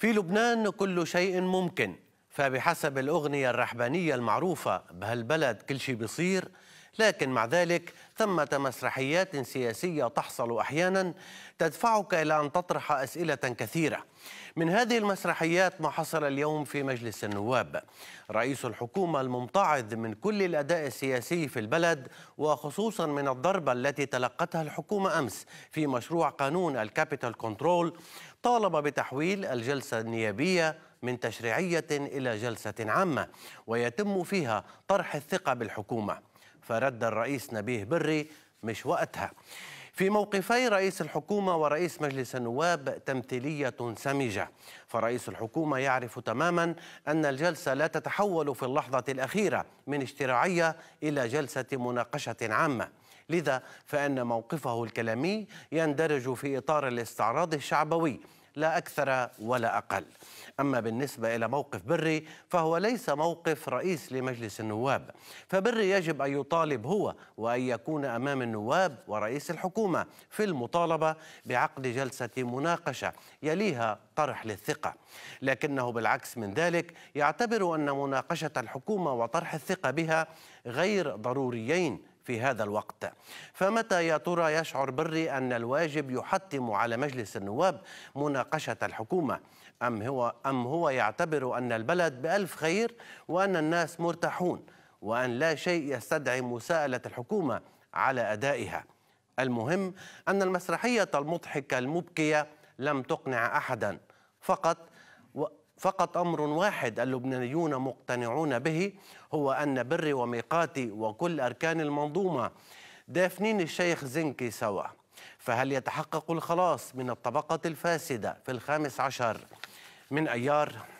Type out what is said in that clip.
في لبنان كل شيء ممكن فبحسب الأغنية الرحبانية المعروفة بهالبلد كل شيء بيصير لكن مع ذلك ثمة مسرحيات سياسية تحصل أحيانا تدفعك إلى أن تطرح أسئلة كثيرة من هذه المسرحيات ما حصل اليوم في مجلس النواب رئيس الحكومة الممتعض من كل الأداء السياسي في البلد وخصوصا من الضربة التي تلقتها الحكومة أمس في مشروع قانون الكابيتال كنترول طالب بتحويل الجلسة النيابية من تشريعية إلى جلسة عامة ويتم فيها طرح الثقة بالحكومة فرد الرئيس نبيه بري مش وقتها في موقفي رئيس الحكومة ورئيس مجلس النواب تمثيلية سمجة فرئيس الحكومة يعرف تماما أن الجلسة لا تتحول في اللحظة الأخيرة من اشتراعية إلى جلسة مناقشة عامة لذا فأن موقفه الكلامي يندرج في إطار الاستعراض الشعبوي لا أكثر ولا أقل أما بالنسبة إلى موقف بري فهو ليس موقف رئيس لمجلس النواب فبري يجب أن يطالب هو وأن يكون أمام النواب ورئيس الحكومة في المطالبة بعقد جلسة مناقشة يليها طرح للثقة لكنه بالعكس من ذلك يعتبر أن مناقشة الحكومة وطرح الثقة بها غير ضروريين في هذا الوقت فمتى يا ترى يشعر بري أن الواجب يحتم على مجلس النواب مناقشة الحكومة أم هو, أم هو يعتبر أن البلد بألف خير وأن الناس مرتاحون وأن لا شيء يستدعي مساءلة الحكومة على أدائها المهم أن المسرحية المضحكة المبكية لم تقنع أحدا فقط فقط أمر واحد اللبنانيون مقتنعون به هو أن بري وميقاتي وكل أركان المنظومة دافنين الشيخ زنكي سوا فهل يتحقق الخلاص من الطبقة الفاسدة في الخامس عشر من أيار